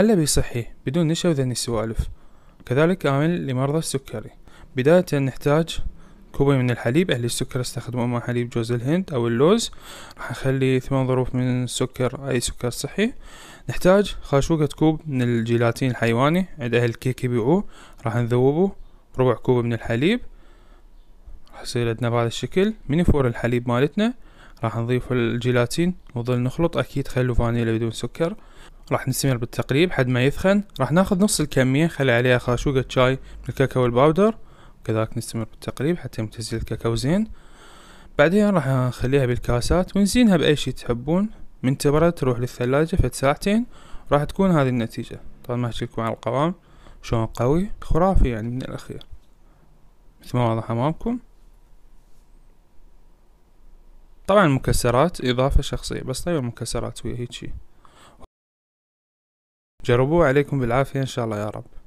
حلبي صحي بدون نشا وذني السوالف كذلك عامل لمرضى السكري بداية نحتاج كوبين من الحليب أهل السكر استخدموا إما حليب جوز الهند أو اللوز راح أخلي ثمان ظروف من السكر أي سكر صحي نحتاج خاشوقة كوب من الجيلاتين الحيواني عند أهل الكيك يبيعوه راح نذوبه ربع كوب من الحليب راح يصير عندنا بهذا الشكل من يفور الحليب مالتنا راح نضيف الجيلاتين ونظل نخلط أكيد خلوا فانيلا بدون سكر راح نستمر بالتقليب حد ما يثخن راح ناخذ نص الكمية نخلي عليها خاشوقة شاي من الكاكاو الباودر وكذلك نستمر بالتقليب حتى يمتزج الكاكاو زين بعدين راح نخليها بالكاسات ونزينها بأي شي تحبون من تبرة تروح للثلاجة فد ساعتين راح تكون هذه النتيجة طبعا ما احكي لكم القوام شلون قوي خرافي يعني من الأخير مثل ما واضح أمامكم طبعا المكسرات إضافة شخصية بس طيب المكسرات ويا هيك جربوه عليكم بالعافية إن شاء الله يا رب